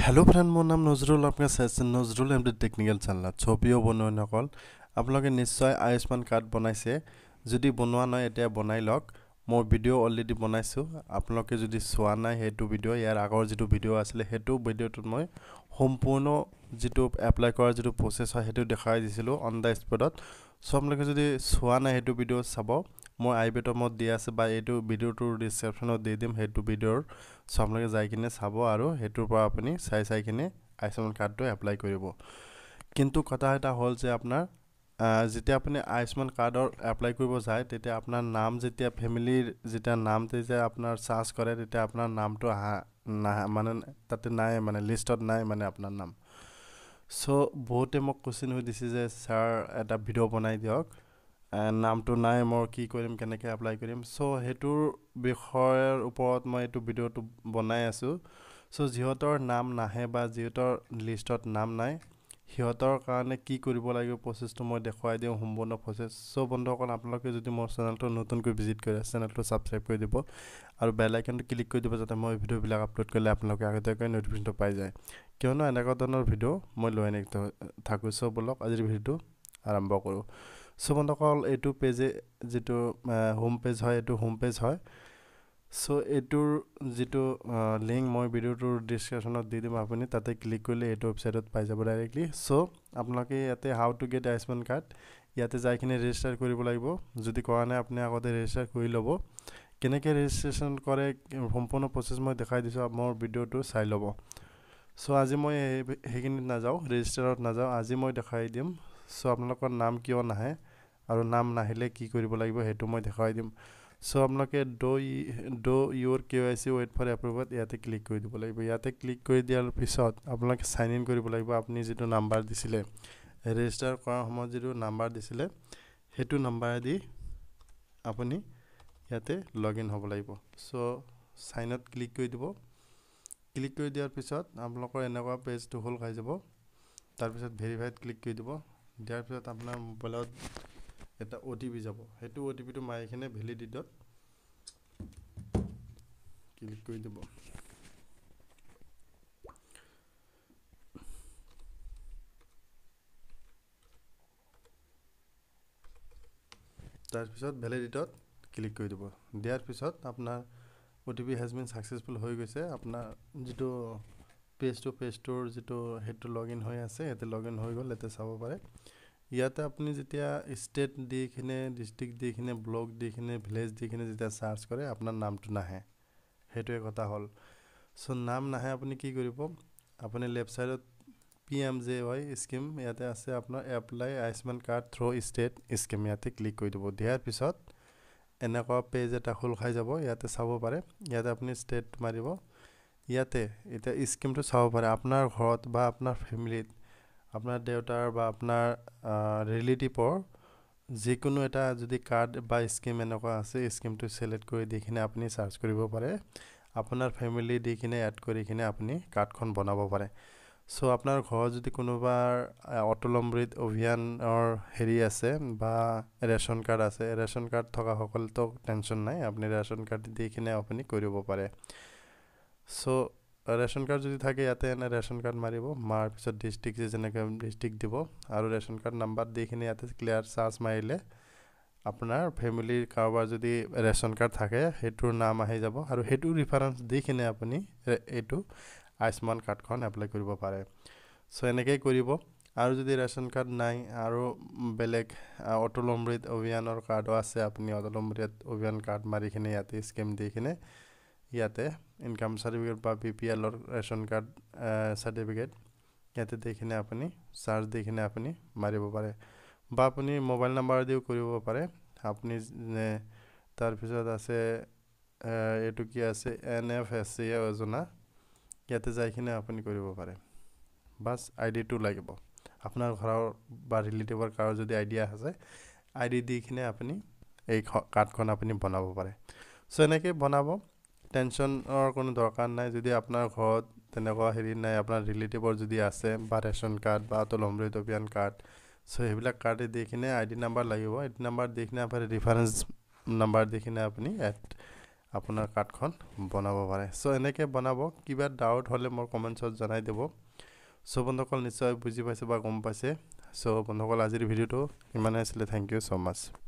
hello' friend মোৰ নাম নজৰুল আপোনাৰ চাইছে নজৰুল এম ডি টেকনিকেল চেনেলত ছবিও বনোৱা নকল আপোনালোকে নিশ্চয় আয়ুষ্মান কাৰ্ড বনাইছে যদি বনোৱা নহয় এতিয়া বনাই লওক মোৰ ভিডিঅ' অলৰেডি বনাইছোঁ আপোনালোকে যদি চোৱা নাই সেইটো ভিডিঅ' ইয়াৰ আগৰ যিটো ভিডিঅ' আছিলে সেইটো ভিডিঅ'টোত মই সম্পূৰ্ণ যিটো এপ্লাই কৰাৰ যিটো প্ৰচেছ হয় সেইটো দেখাই দিছিলোঁ অন দ্য স্পটত চ' আপোনালোকে যদি চোৱা নাই সেইটো ভিডিঅ' চাব মই আই বেটমত দি আছে বা এইটো ভিডিঅ'টোৰ ডিছক্ৰিপশ্যনত দি দিম সেইটো ভিডিঅ'ৰ চ' আপোনালোকে যাই কিনে চাব আৰু সেইটোৰ পৰা আপুনি চাই চাই কিনে আয়ুষ্মান কাৰ্ডটো এপ্লাই কৰিব কিন্তু কথা এটা হ'ল যে আপোনাৰ যেতিয়া আপুনি আয়ুষ্মান কাৰ্ডৰ এপ্লাই কৰিব যায় তেতিয়া আপোনাৰ নাম যেতিয়া ফেমিলিৰ যেতিয়া নাম তেতিয়া আপোনাৰ চাৰ্চ কৰে তেতিয়া আপোনাৰ নামটো অহা নাহে মানে তাতে নাই মানে লিষ্টত নাই মানে আপোনাৰ নাম চ' বহুতে মোক কুৱেশ্যন দিছে যে ছাৰ এটা ভিডিঅ' বনাই দিয়ক নামটো নাই মই কি কৰিম কেনেকৈ এপ্লাই কৰিম চ' সেইটোৰ বিষয়ৰ ওপৰত মই এইটো ভিডিঅ'টো বনাই আছোঁ চ' যিহঁতৰ নাম নাহে বা যিহঁতৰ লিষ্টত নাম নাই সিহঁতৰ কাৰণে কি কৰিব লাগিব প্ৰচেছটো মই দেখুৱাই দিওঁ সম্পূৰ্ণ প্ৰচেছ চ' বন্ধুসকল আপোনালোকে যদি মোৰ চেনেলটো নতুনকৈ ভিজিট কৰে চেনেলটো ছাবস্ক্ৰাইব কৰি দিব আৰু বেল আইকনটো ক্লিক কৰি দিব যাতে মই ভিডিঅ'বিলাক আপলোড কৰিলে আপোনালোকে আগতীয়াকৈ নটিফিকেশ্যনটো পাই যায় কিয়নো এনেকুৱা ধৰণৰ ভিডিঅ' মই লৈ আনি থাকোঁ চ' বোলক আজিৰ ভিডিঅ'টো আৰম্ভ কৰোঁ চ' বন্ধুসকল এইটো পেজে যিটো হোম পেজ হয় এইটো হোম পেজ হয় চ' এইটোৰ যিটো লিংক মই ভিডিঅ'টোৰ ডিছক্ৰিপশ্যনত দি দিম আপুনি তাতে ক্লিক কৰিলে এইটো ৱেবছাইটত পাই যাব ডাইৰেক্টলি চ' আপোনালোকে ইয়াতে how to get Ayushman card ইয়াতে যাইখিনি ৰেজিষ্টাৰ কৰিব লাগিব যদি কৰা নাই আপুনি আগতে ৰেজিষ্টাৰ কৰি ল'ব কেনেকৈ ৰেজিষ্ট্ৰেশ্যন কৰে সম্পূৰ্ণ প্ৰচেছ মই দেখাই দিছোঁ মোৰ ভিডিঅ'টো চাই ল'ব চ' আজি মই সেইখিনিত নাযাওঁ ৰেজিষ্টাৰত নাযাওঁ আজি মই দেখাই দিম চ' আপোনালোকৰ নাম কিয় নাহে আৰু নাম নাহিলে কি কৰিব লাগিব সেইটো মই দেখুৱাই দিম চ' আপোনালোকে ড' ড' ইয়'ৰ K Y C wait for এপ্ৰুভত ইয়াতে ক্লিক কৰি দিব লাগিব ইয়াতে ক্লিক কৰি দিয়াৰ পিছত আপোনালোকে চাইন ইন কৰিব লাগিব আপুনি যিটো নাম্বাৰ দিছিলে ৰেজিষ্টাৰ কৰাৰ সময়ত যিটো নাম্বাৰ দিছিলে সেইটো নাম্বাৰেদি আপুনি ইয়াতে লগ ইন হ'ব লাগিব চ' চাইনত ক্লিক কৰি দিব ক্লিক কৰি দিয়াৰ পিছত আপোনালোকৰ এনেকুৱা পেজটো হ'ল খাই যাব তাৰপিছত ভেৰিফাইড ক্লিক কৰি দিব দিয়াৰ পিছত আপোনাৰ মোবাইলত এটা অ' টি পি যাব সেইটো অ' টি পিটো মাৰি কিনে ভেলিডিটত ক্লিক কৰি দিব তাৰপিছত ভেলিডিটত ক্লিক কৰি দিব দিয়াৰ পিছত আপোনাৰ O' T P has been successful হৈ গৈছে আপোনাৰ যিটো পেজ টু পেজ টুৰ যিটো সেইটো লগ ইন হৈ আছে ইয়াতে লগ ইন হৈ গ'ল ইয়াতে চাব পাৰে ইয়াতে আপুনি যেতিয়া ষ্টেট দি কিনে ডিষ্ট্ৰিক্ট দি কিনে ব্লক দি কিনে ভিলেজ দি কিনে যেতিয়া চাৰ্চ কৰে আপোনাৰ নামটো নাহে সেইটোৱে কথা হ'ল চ' নাম নাহে আপুনি কি কৰিব আপুনি লেফ্ট ছাইডত P M J Y scheme ইয়াতে আছে আপোনাৰ apply Ayushman card through state scheme ইয়াতে ক্লিক কৰি দিব দিয়াৰ পিছত এনেকুৱা পেজ এটা খোল খাই যাব ইয়াতে চাব পাৰে ইয়াতে আপুনি ষ্টেট মাৰিব ইয়াতে এতিয়া স্কিমটো চাব পাৰে আপোনাৰ ঘৰত বা আপোনাৰ ফেমিলিত আপোনাৰ দেউতাৰ বা আপোনাৰ ৰিলেটিভৰ যিকোনো এটা যদি কাৰ্ড বা স্কিম এনেকুৱা আছে স্কিমটো চিলেক্ট কৰি দি কিনে আপুনি চাৰ্জ কৰিব পাৰে আপোনাৰ ফেমিলি দি কিনে এড কৰি কিনে আপুনি কাৰ্ডখন বনাব পাৰে চ' আপোনাৰ ঘৰত যদি কোনোবা অটল অমৃত অভিযানৰ হেৰি আছে বা ৰেচন কাৰ্ড আছে ৰেচন কাৰ্ড থকাসকলতো টেনশ্যন নাই আপুনি ৰেচন কাৰ্ড দি কিনে আপুনি কৰিব পাৰে চ' ৰেচন কাৰ্ড যদি থাকে ইয়াতে এনে ৰেচন কাৰ্ড মাৰিব মাৰাৰ পিছত ডিষ্ট্ৰিক্ট যে যেনেকৈ ডিষ্ট্ৰিক্ট দিব আৰু ৰেচন কাৰ্ড নাম্বাৰ দি কিনে ইয়াতে ক্লিয়াৰ চাৰ্জ মাৰিলে আপোনাৰ ফেমিলিৰ কাৰোবাৰ যদি ৰেচন কাৰ্ড থাকে সেইটোৰ নাম আহি যাব আৰু সেইটো ৰেফাৰেঞ্চ দি কিনে আপুনি এইটো আয়ুষ্মান কাৰ্ডখন এপ্লাই কৰিব পাৰে চ' এনেকৈয়ে কৰিব আৰু যদি ৰেচন কাৰ্ড নাই আৰু বেলেগ অটল অমৃত অভিযানৰ কাৰ্ডো আছে আপুনি অটল অমৃত অভিযান কাৰ্ড মাৰি কিনে ইয়াতে স্কিম দি কিনে ইয়াতে ইনকাম চাৰ্টিফিকেট বা বি পি এলৰ ৰেচন কাৰ্ড চাৰ্টিফিকেট ইয়াতে দি কিনে আপুনি চাৰ্জ দি কিনে আপুনি মাৰিব পাৰে বা আপুনি মোবাইল নাম্বাৰ দিও কৰিব পাৰে আপুনি তাৰপিছত আছে এইটো কি আছে এন এফ এছ চি যোজনা ইয়াতে যাই কিনে আপুনি কৰিব পাৰে বাছ আই ডিটো লাগিব আপোনাৰ ঘৰৰ বা ৰিলেটিভৰ কাৰো যদি আইডিয়া আছে আই ডি দি কিনে আপুনি এই কাৰ্ডখন আপুনি বনাব পাৰে চ' এনেকৈ বনাব টেনশ্যনৰ কোনো দৰকাৰ নাই যদি আপোনাৰ ঘৰত তেনেকুৱা হেৰি নাই আপোনাৰ ৰিলেটিভৰ যদি আছে বা ৰেচন কাৰ্ড বা অটল অমৃত অভিয়ান কাৰ্ড চ' সেইবিলাক কাৰ্ডে দি কিনে আই ডি নাম্বাৰ লাগিব আই ডি নাম্বাৰ দি কিনে আপুনি ৰিফাৰেঞ্চ নাম্বাৰ দি কিনে আপুনি এড আপোনাৰ কাৰ্ডখন বনাব পাৰে চ' এনেকৈ বনাব কিবা ডাউট হ'লে মই কমেণ্টছত জনাই দিব চ' বন্ধুসকল নিশ্চয় বুজি পাইছে বা গম পাইছে চ' বন্ধুসকল আজিৰ ভিডিঅ'টো ইমানেই আছিলে থেংক ইউ ছ' মাছ